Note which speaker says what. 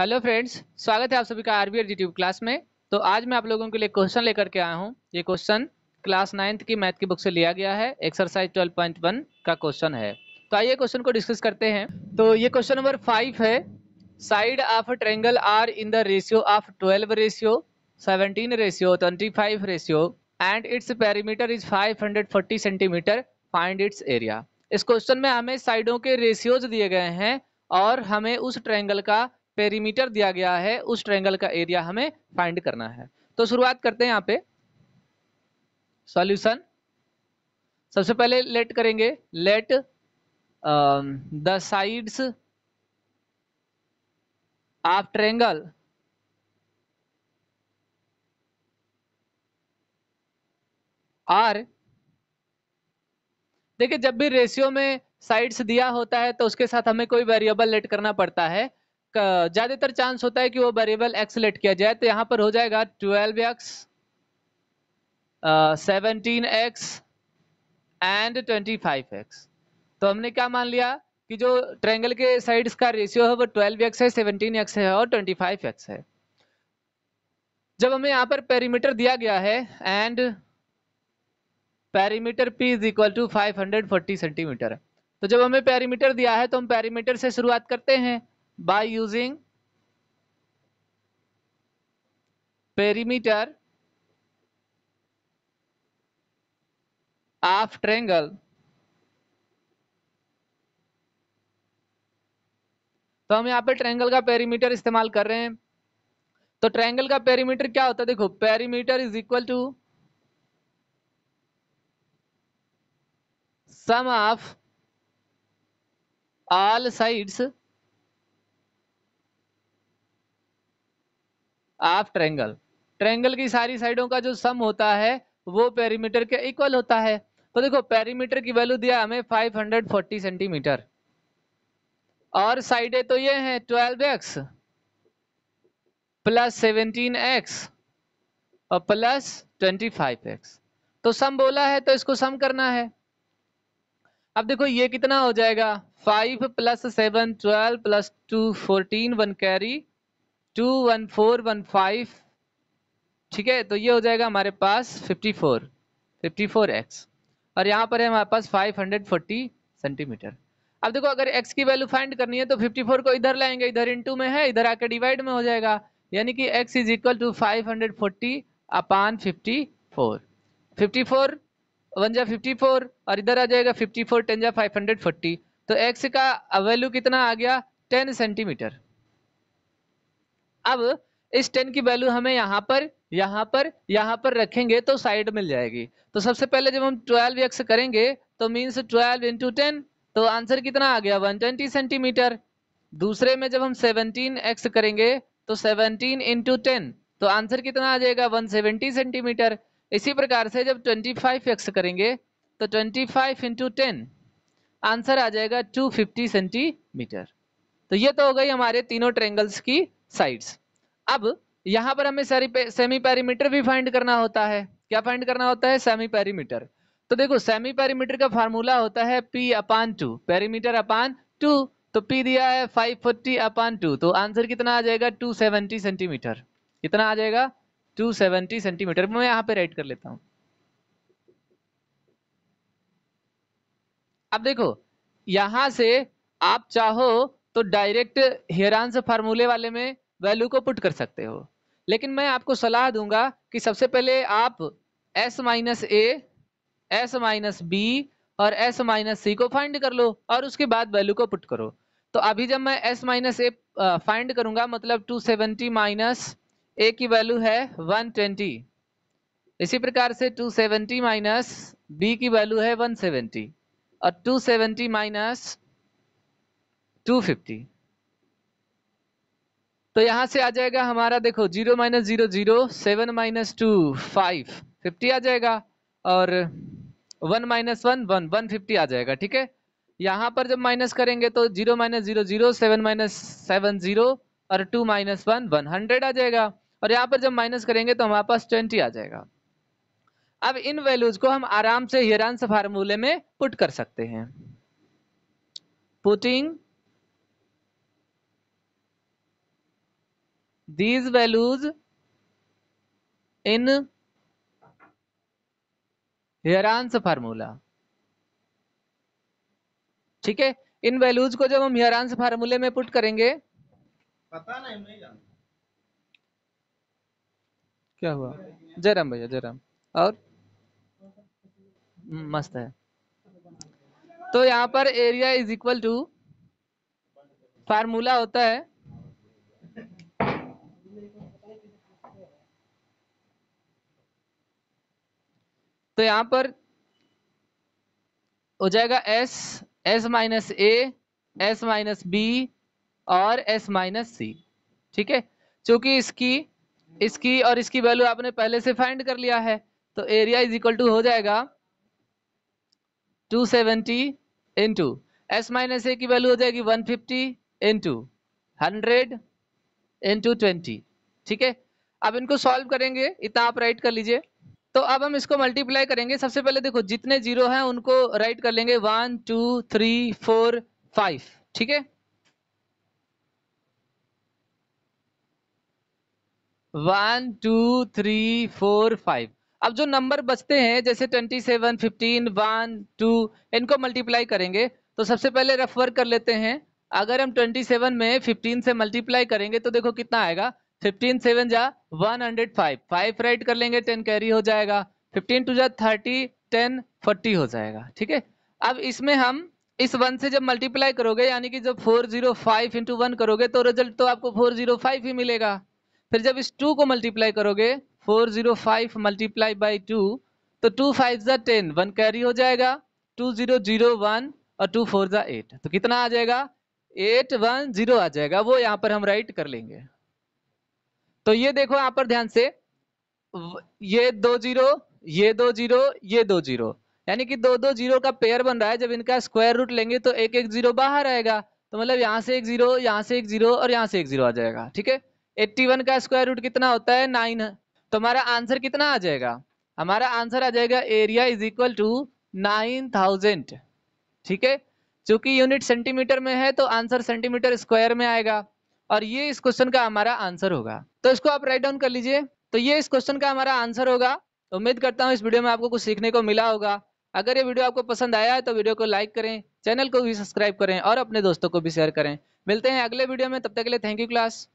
Speaker 1: hello friends स्वागत है आप सभी का आरबीआर यूट्यूब क्लास में तो आज मैं आप लोगों के लिए क्वेश्चन लेकर के आया हूं ये क्वेश्चन क्लास नाइन्थ की मैथ की बुक से लिया गया है एक्सरसाइज 12.1 का क्वेश्चन है तो आइए क्वेश्चन को डिस्कस करते हैं तो ये क्वेश्चन नंबर फाइव है side of triangle are in the ratio of twelve ratio seventeen ratio twenty five ratio and its perimeter is five hundred forty centimetre find its area इस question में हमें साइडों के रेशियोज दिए गए हैं और हमें उस ट्रायंगल का पेरीमीटर दिया गया है उस ट्रेंगल का एरिया हमें फाइंड करना है तो शुरुआत करते हैं यहाँ पे सॉल्यूशन सबसे पहले लेट करेंगे let the sides of triangle are देखिए जब भी रेशियो में साइड्स दिया होता है तो उसके साथ हमें कोई वेरिएबल लेट करना पड़ता है ज्यादातर चांस होता है कि वो वेरिएबल एक्स लेट किया जाए तो यहाँ पर हो जाएगा twelve x seventeen x and twenty five x तो हमने क्या मान लिया कि जो ट्रेंगल के साइड्स का रेशियो है वो ट्वेल्व एक्स है सेवनटीन एक्स है और ट्वेंटी फाइव एक्स है जब हमें यहाँ पर पेरीमीटर दिया गया है and perimeter P is equal to five hundred forty centimetre तो जब हमें पेरीमीटर दिया है तो हम पेरीमीटर से शुरुआत करते हैं by using perimeter of triangle तो हम यहाँ पे ट्रायंगल का पेरीमीटर इस्तेमाल कर रहे हैं तो ट्रायंगल का पेरीमीटर क्या होता है देखो perimeter is equal to sum of all sides of triangle triangle की सारी साइडों का जो सम होता है वो पेरीमीटर के इक्वल होता है तो देखो पेरीमीटर की वैल्यू दिया हमें 540 सेंटीमीटर और साइडें तो ये हैं 12x प्लस 17x और प्लस 25x तो सम बोला है तो इसको सम करना है अब देखो ये कितना हो जाएगा 5 plus seven twelve plus two fourteen one carry two one four one five ठीक है तो ये हो जाएगा हमारे पास fifty four fifty four x और यहाँ पर है हमारे पास फाइव हंड्रेड फोर्टी सेंटीमीटर अब देखो अगर x की वैल्यू फाइंड करनी है तो 54 को इधर लाएंगे इधर इनटू में है इधर आके डिवाइड में हो जाएगा यानी कि x is equal to five hundred forty upon fifty fifty four one जा फिफ्टी फोर और इधर आ जाएगा फिफ्टी फोर टेन जा फोर्टी तो x का वैल्यू कितना आ गया टेन सेंटीमीटर अब इस टेन की वैल्यू हमें यहाँ पर यहाँ पर यहाँ पर रखेंगे तो साइड मिल जाएगी तो सबसे पहले जब हम ट्वेल्व एक्स करेंगे तो मीन्स ट्वेल्व इंटू टेन तो आंसर कितना आ गया 120 सेंटीमीटर दूसरे में जब हम सेवनटीन एक्स करेंगे तो 17 इंटू टेन तो आंसर कितना आ जाएगा 170 सेंटीमीटर इसी प्रकार से जब फाइव एक्स करेंगे तो 25 फाइव इंटू टेन आंसर आ जाएगा फिफ्टी सेंटीमीटर तो ये तो हो गई हमारे तीनों ट्रेंगल्स की साइड्स अब यहां पर हमें सेमी पैरीमीटर भी फाइंड करना होता है क्या फाइंड करना होता है सेमी पैरीमीटर तो देखो सेमी पैरीमीटर का फार्मूला होता है P upon two perimeter upon two तो पी दिया है 540 अपान टू तो आंसर कितना आ जाएगा 270 सेंटीमीटर कितना आ जाएगा 270 सेंटीमीटर मैं यहां पे राइट कर लेता हूं अब देखो यहां से आप चाहो तो डायरेक्ट हेरान फार्मूले वाले में वैल्यू को पुट कर सकते हो लेकिन मैं आपको सलाह दूंगा कि सबसे पहले आप S minus A S minus B और एस माइनस सी को फाइंड कर लो और उसके बाद वैल्यू को पुट करो तो अभी जब मैं एस माइनस ए फाइंड करूंगा मतलब 270 सेवेंटी माइनस ए की वैल्यू है 120 इसी प्रकार से 270 सेवेंटी माइनस बी की वैल्यू है 170 और 270 सेवेंटी माइनस टू फिफ्टी तो यहां से आ जाएगा हमारा देखो zero minus zero zero seven minus two five fifty आ जाएगा और one minus one one one fifty आ जाएगा ठीक है यहां पर जब माइनस करेंगे तो zero minus zero zero seven minus seven zero और two minus one one hundred आ जाएगा और यहाँ पर जब माइनस करेंगे तो हमारे पास ट्वेंटी आ जाएगा अब इन वैल्यूज को हम आराम से हिरांस फार्मूले में पुट कर सकते हैं putting these values in Heron's formula ठीक है इन वैल्यूज को जब हम हेरान्स फार्मूले में पुट करेंगे पता नहीं मैं जानता क्या हुआ जयराम भैया जयराम और हम्म, मस्त है तो यहाँ पर area is equal to formula होता है तो यहां पर हो जाएगा S S minus A S minus B और एस माइनस सी ठीक है चूंकि इसकी इसकी और इसकी वैल्यू आपने पहले से फाइंड कर लिया है तो एरिया इज इक्वल टू हो जाएगा 270 seventy into S minus A की वैल्यू हो जाएगी 150 fifty into hundred into twenty ठीक है अब इनको सॉल्व करेंगे इतना आप राइट कर लीजिए तो अब हम इसको मल्टीप्लाई करेंगे सबसे पहले देखो जितने जीरो हैं उनको राइट कर लेंगे one two three four five ठीक है one two three four five अब जो नंबर बचते हैं जैसे twenty seven fifteen one two इनको मल्टीप्लाई करेंगे तो सबसे पहले रफ वर्क कर लेते हैं अगर हम ट्वेंटी सेवन में फिफ्टीन से मल्टीप्लाई करेंगे तो देखो कितना आएगा फिफ्टीन सेवन जा one hundred five five write कर लेंगे टेन कैरी हो जाएगा फिफ्टीन टू जा थर्टी टेन फोर्टी हो जाएगा ठीक है अब इसमें हम इस वन से जब मल्टीप्लाई करोगे यानी कि जब four zero five into one करोगे तो रिजल्ट तो आपको फोर जीरो फाइव ही मिलेगा फिर जब इस टू को मल्टीप्लाई करोगे four zero five multiply by two तो टू फाइव ज़ा टेन वन कैरी हो जाएगा टू जीरो जीरो वन और टू फोर ज़ा एट तो कितना आ जाएगा एट वन जीरो आ जाएगा वो यहाँ पर हम राइट कर लेंगे तो ये देखो यहां पर ध्यान से ये दो जीरो ये दो जीरो ये दो जीरो यानी कि दो दो जीरो का पेयर बन रहा है जब इनका स्क्वायर रूट लेंगे तो एक एक जीरो बाहर आएगा तो मतलब यहाँ से एक जीरो यहाँ से एक जीरो और यहाँ से एक जीरो आ जाएगा ठीक है एट्टी वन का स्क्वायर रूट कितना होता है नाइन तो हमारा आंसर कितना आ जाएगा हमारा आंसर आ जाएगा area is equal to nine thousand ठीक है चूंकि यूनिट सेंटीमीटर में है तो आंसर सेंटीमीटर स्क्वायर में आएगा और ये इस क्वेश्चन का हमारा आंसर होगा तो इसको आप राइट डाउन कर लीजिए तो ये इस क्वेश्चन का हमारा आंसर होगा उम्मीद करता हूँ इस वीडियो में आपको कुछ सीखने को मिला होगा अगर ये वीडियो आपको पसंद आया है तो वीडियो को लाइक करें चैनल को भी सब्सक्राइब करें और अपने दोस्तों को भी शेयर करें मिलते हैं अगले वीडियो में तब तक के लिए थैंक यू क्लास